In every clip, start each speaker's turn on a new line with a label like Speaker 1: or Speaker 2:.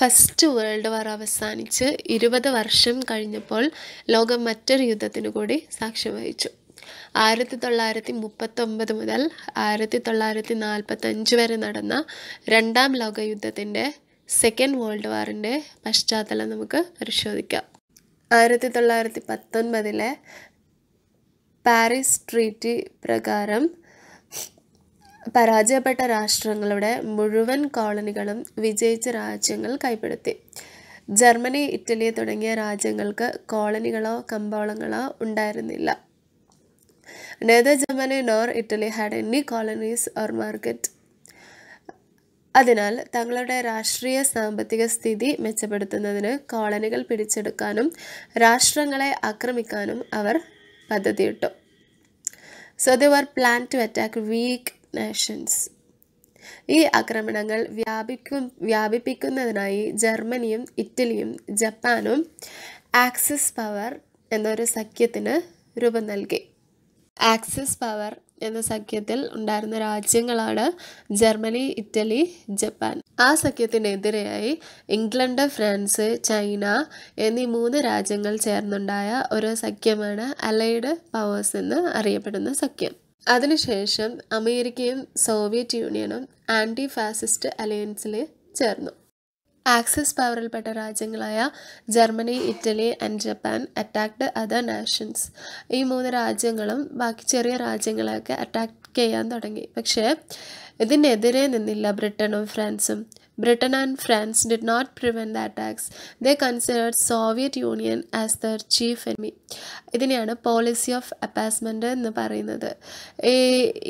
Speaker 1: First world വാർ അവസാനിച്ച് ഇരുപത് വർഷം കഴിഞ്ഞപ്പോൾ ലോകം മറ്റൊരു യുദ്ധത്തിനു കൂടി സാക്ഷ്യം വഹിച്ചു ആയിരത്തി തൊള്ളായിരത്തി മുപ്പത്തൊമ്പത് മുതൽ ആയിരത്തി തൊള്ളായിരത്തി നാൽപ്പത്തഞ്ച് വരെ നടന്ന രണ്ടാം ലോക യുദ്ധത്തിൻ്റെ സെക്കൻഡ് വേൾഡ് വാറിൻ്റെ പശ്ചാത്തലം നമുക്ക് പരിശോധിക്കാം ആയിരത്തി തൊള്ളായിരത്തി പത്തൊൻപതിലെ പാരീസ് ട്രീറ്റി പ്രകാരം പരാജയപ്പെട്ട രാഷ്ട്രങ്ങളുടെ മുഴുവൻ കോളനികളും വിജയിച്ച രാജ്യങ്ങൾ കൈപ്പെടുത്തി ജർമ്മനി ഇറ്റലി തുടങ്ങിയ രാജ്യങ്ങൾക്ക് കോളനികളോ കമ്പോളങ്ങളോ ഉണ്ടായിരുന്നില്ല neither Germany nor Italy had any colonies or market അതിനാൽ തങ്ങളുടെ രാഷ്ട്രീയ സാമ്പത്തിക സ്ഥിതി മെച്ചപ്പെടുത്തുന്നതിന് കോളനികൾ പിടിച്ചെടുക്കാനും രാഷ്ട്രങ്ങളെ ആക്രമിക്കാനും അവർ പദ്ധതിയിട്ടു so their plan to attack weak nations ഈ ആക്രമണങ്ങൾ വ്യാപിക്കും വ്യാപിപ്പിക്കുന്നതിനായി ജർമ്മനിയും ഇറ്റലിയും ജപ്പാനും ആക്സിസ് പവർ എന്നൊരു സഖ്യത്തിന് രൂപം നൽകി ആക്സിസ് പവർ എന്ന സഖ്യത്തിൽ ഉണ്ടായിരുന്ന രാജ്യങ്ങളാണ് ജർമ്മനി ഇറ്റലി ജപ്പാൻ ആ സഖ്യത്തിനെതിരെയായി ഇംഗ്ലണ്ട് ഫ്രാൻസ് ചൈന എന്നീ മൂന്ന് രാജ്യങ്ങൾ ചേർന്നുണ്ടായ ഒരു സഖ്യമാണ് അലൈഡ് പവേഴ്സ് എന്ന് അറിയപ്പെടുന്ന സഖ്യം അതിനുശേഷം അമേരിക്കയും സോവിയറ്റ് യൂണിയനും ആൻറ്റി ഫാസിസ്റ്റ് അലയൻസിൽ ചേർന്നു ആക്സിസ് പവറിൽപ്പെട്ട രാജ്യങ്ങളായ Germany Italy and Japan attacked other nations ഈ മൂന്ന് രാജ്യങ്ങളും ബാക്കി ചെറിയ രാജ്യങ്ങളെയൊക്കെ അറ്റാക്ട് ചെയ്യാൻ തുടങ്ങി പക്ഷേ ഇതിനെതിരെ നിന്നില്ല ബ്രിട്ടനും ഫ്രാൻസും Britain and France did not prevent the attacks. They considered Soviet Union as their chief enemy. ഇതിനെയാണ് പോളിസി ഓഫ് അപ്പാസ്മെൻ്റ് എന്ന് പറയുന്നത്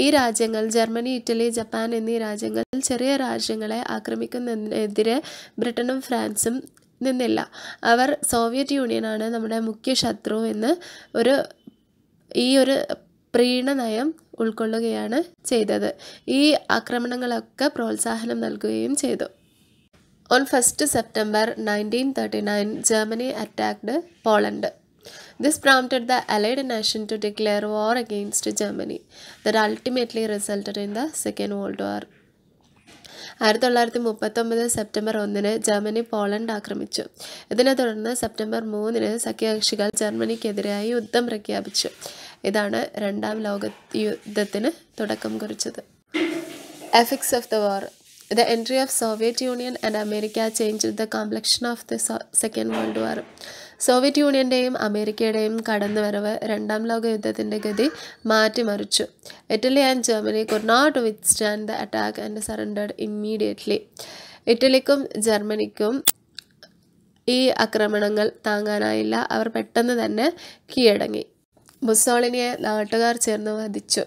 Speaker 1: ഈ രാജ്യങ്ങൾ ജർമ്മനി ഇറ്റലി ജപ്പാൻ എന്നീ രാജ്യങ്ങൾ ചെറിയ രാജ്യങ്ങളെ ആക്രമിക്കുന്നതിനെതിരെ ബ്രിട്ടനും ഫ്രാൻസും നിന്നില്ല അവർ സോവിയറ്റ് യൂണിയനാണ് നമ്മുടെ മുഖ്യ ശത്രു എന്ന് ഒരു ഈ ഒരു പ്രീണനയം ഉൾക്കൊള്ളുകയാണ് ചെയ്തത് ഈ ആക്രമണങ്ങളൊക്കെ പ്രോത്സാഹനം നൽകുകയും ചെയ്തു On 1st September 1939, Germany attacked Poland. This prompted the Allied nation to declare war against Germany, that ultimately resulted in the Second World War. ആയിരത്തി തൊള്ളായിരത്തി മുപ്പത്തൊമ്പത് സെപ്റ്റംബർ ഒന്നിന് ജർമ്മനി പോളണ്ട് ആക്രമിച്ചു ഇതിനെ തുടർന്ന് സെപ്റ്റംബർ മൂന്നിന് സഖ്യകക്ഷികൾ ജർമ്മനിക്കെതിരായി യുദ്ധം പ്രഖ്യാപിച്ചു ഇതാണ് രണ്ടാം ലോക യുദ്ധത്തിന് തുടക്കം കുറിച്ചത് effects of the war the entry of Soviet Union and America change the complexion of the second world war Soviet യൂണിയൻ്റെയും അമേരിക്കയുടെയും കടന്നുവരവ് രണ്ടാം ലോക യുദ്ധത്തിൻ്റെ ഗതി മാറ്റിമറിച്ചു Italy and Germany could not withstand the attack and surrendered immediately ഇറ്റലിക്കും ജർമ്മനിക്കും ഈ ആക്രമണങ്ങൾ താങ്ങാനായില്ല അവർ പെട്ടെന്ന് തന്നെ കീഴടങ്ങി മുസോളിനിയെ നാട്ടുകാർ ചേർന്ന് വധിച്ചു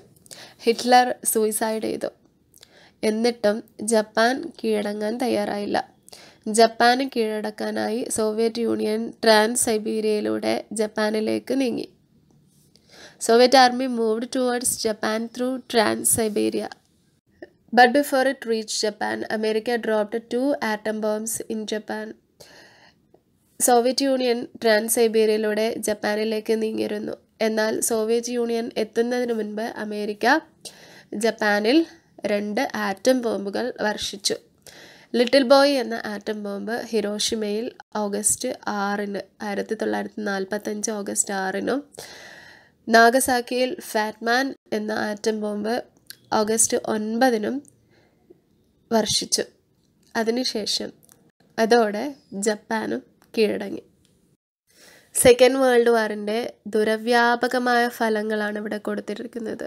Speaker 1: ഹിറ്റ്ലർ സൂയിസൈഡ് ചെയ്തു എന്നിട്ടും ജപ്പാൻ കീഴടങ്ങാൻ തയ്യാറായില്ല ജപ്പാന് കീഴടക്കാനായി സോവിയറ്റ് യൂണിയൻ ട്രാൻസ് സൈബീരിയയിലൂടെ ജപ്പാനിലേക്ക് നീങ്ങി Soviet army moved towards Japan through trans Siberia but before it reach Japan America dropped two atom bombs in Japan Soviet Union trans സൈബീരിയയിലൂടെ ജപ്പാനിലേക്ക് നീങ്ങിയിരുന്നു എന്നാൽ സോവിയറ്റ് യൂണിയൻ എത്തുന്നതിന് മുൻപ് അമേരിക്ക ജപ്പാനിൽ രണ്ട് ആറ്റം ബോംബുകൾ വർഷിച്ചു ലിറ്റിൽ ബോയ് എന്ന ആറ്റം ബോംബ് ഹിരോഷിമയിൽ ഓഗസ്റ്റ് ആറിന് ആയിരത്തി തൊള്ളായിരത്തി നാൽപ്പത്തഞ്ച് ഓഗസ്റ്റ് ആറിനും നാഗസാക്കിയിൽ ഫാറ്റ്മാൻ എന്ന ആറ്റം ബോംബ് ഓഗസ്റ്റ് ഒൻപതിനും വർഷിച്ചു അതിനുശേഷം അതോടെ ജപ്പാനും കീഴടങ്ങി സെക്കൻഡ് വേൾഡ് വാറിൻ്റെ ദുരവ്യാപകമായ ഫലങ്ങളാണ് ഇവിടെ കൊടുത്തിരിക്കുന്നത്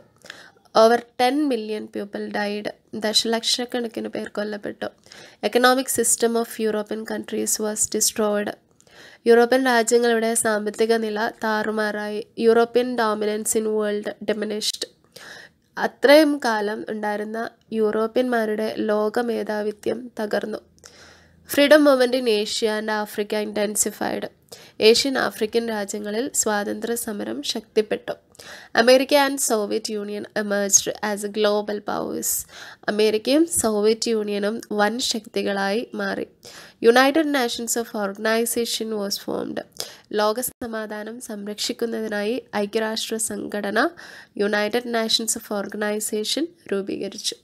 Speaker 1: over ten million people died ദശലക്ഷക്കണക്കിന് പേർ കൊല്ലപ്പെട്ടു economic system of European countries was destroyed European രാജ്യങ്ങളുടെ സാമ്പത്തിക നില താറുമാറായി European dominance in world diminished അത്രയും കാലം ഉണ്ടായിരുന്ന യൂറോപ്യന്മാരുടെ ലോകമേധാവിത്യം തകർന്നു freedom movement in Asia and Africa intensified Asian African രാജ്യങ്ങളിൽ സ്വാതന്ത്ര്യ സമരം ശക്തിപ്പെട്ടു America and Soviet Union emerged as a global powers അമേരിക്കയും സോവിയറ്റ് യൂണിയനും വൻ ശക്തികളായി മാറി United Nations of organisation was formed ലോക സമാധാനം സംരക്ഷിക്കുന്നതിനായി ഐക്യരാഷ്ട്ര സംഘടന യുണൈറ്റഡ് നേഷൻസ് ഓഫ് ഓർഗനൈസേഷൻ രൂപീകരിച്ചു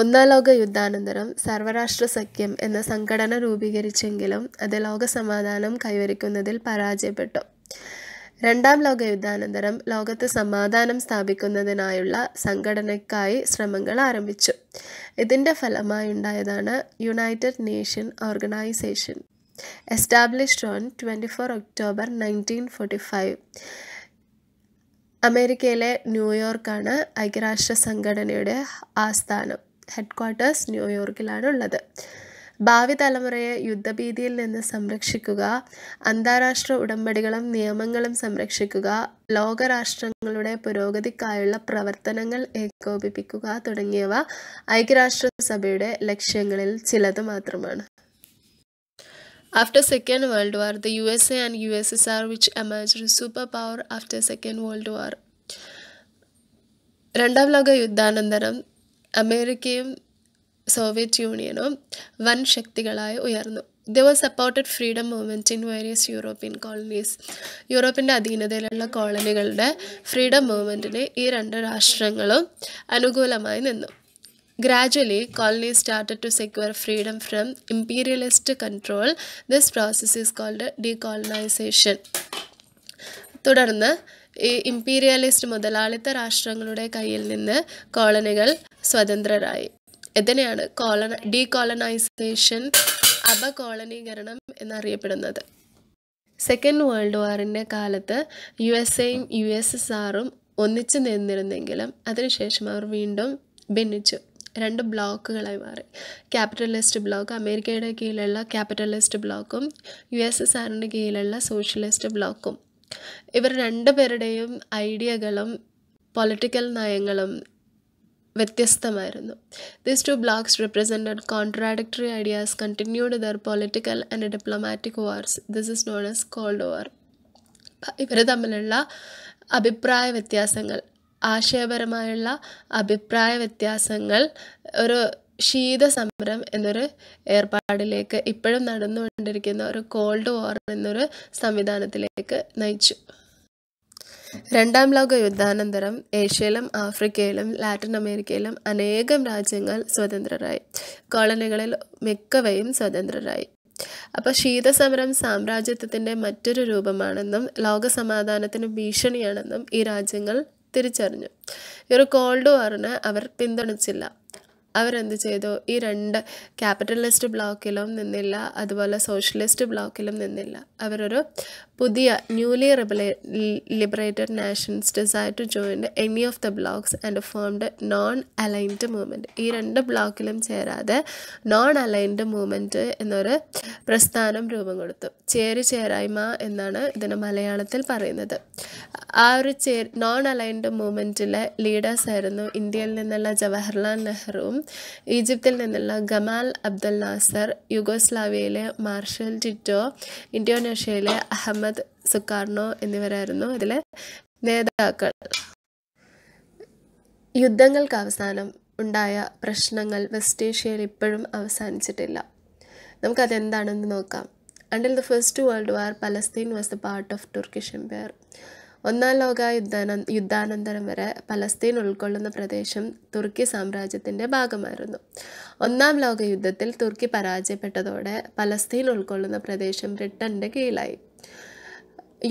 Speaker 1: ഒന്നാം ലോക യുദ്ധാനന്തരം സർവരാഷ്ട്ര സഖ്യം എന്ന സംഘടന രൂപീകരിച്ചെങ്കിലും അത് ലോകസമാധാനം കൈവരിക്കുന്നതിൽ പരാജയപ്പെട്ടു രണ്ടാം ലോക യുദ്ധാനന്തരം ലോകത്ത് സമാധാനം സ്ഥാപിക്കുന്നതിനായുള്ള സംഘടനയ്ക്കായി ശ്രമങ്ങൾ ആരംഭിച്ചു ഇതിൻ്റെ ഫലമായി ഉണ്ടായതാണ് United Nation organisation established on twenty four October nineteen forty five അമേരിക്കയിലെ ന്യൂയോർക്കാണ് ഐക്യരാഷ്ട്ര സംഘടനയുടെ ആസ്ഥാനം ഹെഡ് ക്വാർട്ടേഴ്സ് ന്യൂയോർക്കിലാണ് ഉള്ളത് ഭാവി തലമുറയെ യുദ്ധഭീതിയിൽ നിന്ന് സംരക്ഷിക്കുക അന്താരാഷ്ട്ര ഉടമ്പടികളും നിയമങ്ങളും സംരക്ഷിക്കുക ലോകരാഷ്ട്രങ്ങളുടെ പുരോഗതിക്കായുള്ള പ്രവർത്തനങ്ങൾ ഏകോപിപ്പിക്കുക തുടങ്ങിയവ ഐക്യരാഷ്ട്രസഭയുടെ ലക്ഷ്യങ്ങളിൽ ചിലത് മാത്രമാണ് U S A and U S S R which emerge super power after second world war രണ്ടാം ലോക യുദ്ധാനന്തരം അമേരിക്കയും സോവിയറ്റ് യൂണിയനും വൻ ശക്തികളായി ഉയർന്നു they was supported freedom movement in various European colonies യൂറോപ്പിൻ്റെ അധീനതയിലുള്ള കോളനികളുടെ ഫ്രീഡം മൂവ്മെൻറ്റിന് ഈ രണ്ട് രാഷ്ട്രങ്ങളും അനുകൂലമായി നിന്നു gradually colonies started to secure freedom from imperialist control this process is called decolonisation തുടർന്ന് ഈ ഇമ്പീരിയലിസ്റ്റ് മുതലാളിത്ത രാഷ്ട്രങ്ങളുടെ കയ്യിൽ നിന്ന് കോളനികൾ സ്വതന്ത്രരായി ഇതിനെയാണ് കോളന ഡീകോളനൈസേഷൻ അപകോളനീകരണം എന്നറിയപ്പെടുന്നത് സെക്കൻഡ് വേൾഡ് വാറിൻ്റെ കാലത്ത് യു എസ് എയും യു എസ് എസ് ആറും ഒന്നിച്ചു നിന്നിരുന്നെങ്കിലും അതിനുശേഷം അവർ വീണ്ടും ഭിന്നിച്ചു രണ്ട് ബ്ലോക്കുകളായി മാറി ക്യാപിറ്റലിസ്റ്റ് ബ്ലോക്ക് അമേരിക്കയുടെ കീഴിലുള്ള ക്യാപിറ്റലിസ്റ്റ് ബ്ലോക്കും യു എസ് എസ് ആറിൻ്റെ കീഴിലുള്ള സോഷ്യലിസ്റ്റ് ബ്ലോക്കും ഇവർ രണ്ടുപേരുടെയും ഐഡിയകളും പൊളിറ്റിക്കൽ നയങ്ങളും വ്യത്യസ്തമായിരുന്നു these two blocs represented contradictory ideas continued their political and diplomatic wars this is known as cold war ഇവർ തമ്മിലുള്ള അഭിപ്രായ വ്യത്യാസങ്ങൾ ആശയപരമായുള്ള അഭിപ്രായ വ്യത്യാസങ്ങൾ ഒരു ശീതസമരം എന്നൊരു ഏർപ്പാടിലേക്ക് ഇപ്പോഴും നടന്നുകൊണ്ടിരിക്കുന്ന ഒരു കോൾഡ് വാർ എന്നൊരു സംവിധാനത്തിലേക്ക് നയിച്ചു രണ്ടാം ലോക യുദ്ധാനന്തരം ഏഷ്യയിലും ആഫ്രിക്കയിലും ലാറ്റിൻ അമേരിക്കയിലും അനേകം രാജ്യങ്ങൾ സ്വതന്ത്രരായി കോളനികളിൽ മിക്കവയും സ്വതന്ത്രരായി അപ്പോൾ ശീതസമരം സാമ്രാജ്യത്വത്തിന്റെ മറ്റൊരു രൂപമാണെന്നും ലോക സമാധാനത്തിന് ഭീഷണിയാണെന്നും ഈ രാജ്യങ്ങൾ തിരിച്ചറിഞ്ഞു ഈ ഒരു കോൾഡ് വാറിന് അവർ പിന്തുണച്ചില്ല അവരെന്ത് ചെയ്തു ഈ രണ്ട് ക്യാപിറ്റലിസ്റ്റ് ബ്ലോക്കിലും നിന്നില്ല അതുപോലെ സോഷ്യലിസ്റ്റ് ബ്ലോക്കിലും നിന്നില്ല അവരൊരു പുതിയ ന്യൂലി റിബലേ liberated nations desire to join any of the blocs and formed non aligned movement ഈ രണ്ട് ബ്ലോക്കിലും ചേരാതെ നോൺ അലൈൻഡ് മൂവ്മെൻറ്റ് എന്നൊരു പ്രസ്ഥാനം രൂപം കൊടുത്തു ചേരു ചേരായ്മ എന്നാണ് ഇതിന് മലയാളത്തിൽ പറയുന്നത് ആ ഒരു ചേ നോൺ അലൈൻഡ് മൂവ്മെൻറ്റിലെ ലീഡേഴ്സായിരുന്നു ഇന്ത്യയിൽ നിന്നുള്ള ജവഹർലാൽ നെഹ്റുവും ഈജിപ്തിൽ നിന്നുള്ള ഗമാൽ അബ്ദൽ നാസർ യുഗോസ്ലാവിയയിലെ മാർഷൽ ടിറ്റോ ഇൻഡോനേഷ്യയിലെ അഹമ്മദ് സുക്കാർണോ എന്നിവരായിരുന്നു ഇതിലെ നേതാക്കൾ യുദ്ധങ്ങൾക്ക് അവസാനം ഉണ്ടായ പ്രശ്നങ്ങൾ വെസ്റ്റ് ഏഷ്യയിൽ ഇപ്പോഴും അവസാനിച്ചിട്ടില്ല നമുക്കതെന്താണെന്ന് നോക്കാം until the first world war Palestine was the part of Turkish empire ഒന്നാം ലോക യുദ്ധാനന്തരം വരെ പലസ്തീൻ ഉൾക്കൊള്ളുന്ന പ്രദേശം തുർക്കി സാമ്രാജ്യത്തിൻ്റെ ഭാഗമായിരുന്നു ഒന്നാം ലോക യുദ്ധത്തിൽ തുർക്കി പരാജയപ്പെട്ടതോടെ പലസ്തീൻ ഉൾക്കൊള്ളുന്ന പ്രദേശം ബ്രിട്ടൻ്റെ കീഴിലായി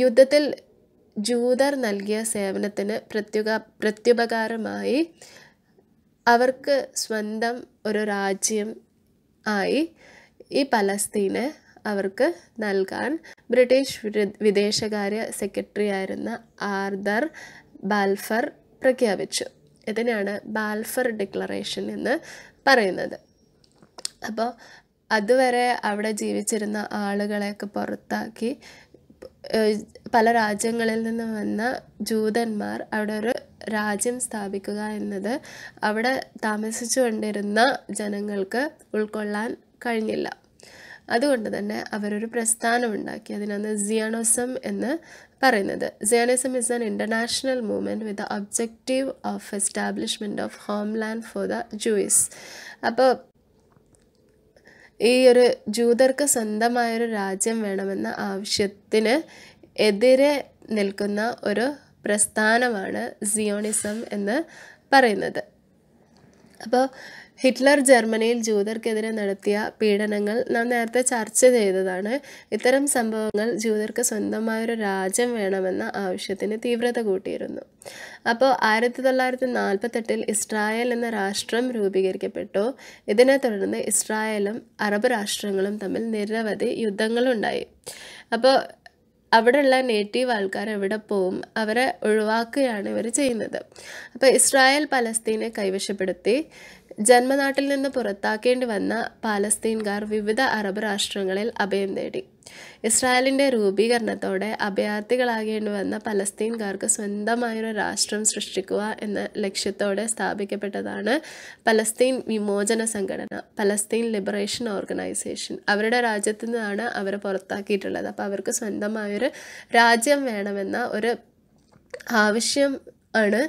Speaker 1: യുദ്ധത്തിൽ ജൂതർ നൽകിയ സേവനത്തിന് പ്രത്യുക പ്രത്യുപകാരമായി അവർക്ക് സ്വന്തം ഒരു രാജ്യം ആയി ഈ പലസ്തീനെ അവർക്ക് നൽകാൻ ബ്രിട്ടീഷ് വിദേശകാര്യ സെക്രട്ടറി ആയിരുന്ന ആർദർ ബാൽഫർ പ്രഖ്യാപിച്ചു ഇതിനാണ് ബാൽഫർ ഡിക്ലറേഷൻ എന്ന് പറയുന്നത് അപ്പോൾ അതുവരെ അവിടെ ജീവിച്ചിരുന്ന ആളുകളെയൊക്കെ പുറത്താക്കി പല രാജ്യങ്ങളിൽ നിന്ന് വന്ന ജൂതന്മാർ അവിടെ ഒരു രാജ്യം സ്ഥാപിക്കുക എന്നത് അവിടെ താമസിച്ചു കൊണ്ടിരുന്ന ജനങ്ങൾക്ക് ഉൾക്കൊള്ളാൻ കഴിഞ്ഞില്ല അതുകൊണ്ട് തന്നെ അവരൊരു പ്രസ്ഥാനം ഉണ്ടാക്കി അതിനാണ് സിയാണോസം എന്ന് പറയുന്നത് Zionism is an international movement with the objective of establishment of homeland for the Jews അപ്പോൾ ഈ ഒരു ജൂതർക്ക് സ്വന്തമായൊരു രാജ്യം വേണമെന്ന ആവശ്യത്തിന് എതിരെ നിൽക്കുന്ന ഒരു പ്രസ്ഥാനമാണ് സിയോണിസം എന്ന് പറയുന്നത് അപ്പോൾ ഹിറ്റ്ലർ ജർമ്മനിയിൽ ജൂതർക്കെതിരെ നടത്തിയ പീഡനങ്ങൾ നാം നേരത്തെ ചർച്ച ചെയ്തതാണ് ഇത്തരം സംഭവങ്ങൾ ജൂതർക്ക് സ്വന്തമായൊരു രാജ്യം വേണമെന്ന ആവശ്യത്തിന് തീവ്രത കൂട്ടിയിരുന്നു അപ്പോൾ ആയിരത്തി തൊള്ളായിരത്തി നാൽപ്പത്തെട്ടിൽ ഇസ്രായേൽ എന്ന രാഷ്ട്രം രൂപീകരിക്കപ്പെട്ടു ഇതിനെ തുടർന്ന് ഇസ്രായേലും അറബ് രാഷ്ട്രങ്ങളും തമ്മിൽ നിരവധി യുദ്ധങ്ങളുണ്ടായി അപ്പോൾ അവിടെയുള്ള നേറ്റീവ് ആൾക്കാർ എവിടെ പോവും അവരെ ഒഴിവാക്കുകയാണ് ഇവർ ചെയ്യുന്നത് അപ്പോൾ ഇസ്രായേൽ പലസ്തീനെ കൈവശപ്പെടുത്തി ജന്മനാട്ടിൽ നിന്ന് പുറത്താക്കേണ്ടി വന്ന പാലസ്തീൻകാർ വിവിധ അറബ് രാഷ്ട്രങ്ങളിൽ അഭയം തേടി ഇസ്രായേലിൻ്റെ രൂപീകരണത്തോടെ അഭയാർത്ഥികളാകേണ്ടി വന്ന പലസ്തീൻകാർക്ക് സ്വന്തമായൊരു രാഷ്ട്രം സൃഷ്ടിക്കുക എന്ന ലക്ഷ്യത്തോടെ സ്ഥാപിക്കപ്പെട്ടതാണ് പലസ്തീൻ വിമോചന സംഘടന പലസ്തീൻ ലിബറേഷൻ ഓർഗനൈസേഷൻ അവരുടെ രാജ്യത്തു നിന്നാണ് അവരെ പുറത്താക്കിയിട്ടുള്ളത് അപ്പോൾ അവർക്ക് സ്വന്തമായൊരു രാജ്യം വേണമെന്ന ഒരു ആവശ്യം ആണ്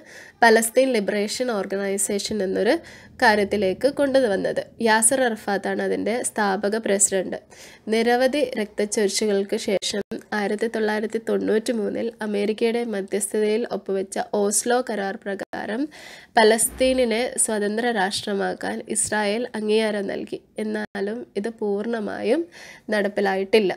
Speaker 1: പലസ്തീൻ ലിബറേഷൻ ഓർഗനൈസേഷൻ എന്നൊരു കാര്യത്തിലേക്ക് കൊണ്ടുവന്നത് യാസർ ആണ് അതിൻ്റെ സ്ഥാപക പ്രസിഡന്റ് നിരവധി രക്തച്ചൊരിച്ചുകൾക്ക് ശേഷം ആയിരത്തി തൊള്ളായിരത്തി തൊണ്ണൂറ്റി മൂന്നിൽ അമേരിക്കയുടെ മധ്യസ്ഥതയിൽ ഒപ്പുവെച്ച ഓസ്ലോ കരാർ പ്രകാരം പലസ്തീനിനെ സ്വതന്ത്ര രാഷ്ട്രമാക്കാൻ ഇസ്രായേൽ അംഗീകാരം നൽകി എന്നാലും ഇത് പൂർണ്ണമായും നടപ്പിലായിട്ടില്ല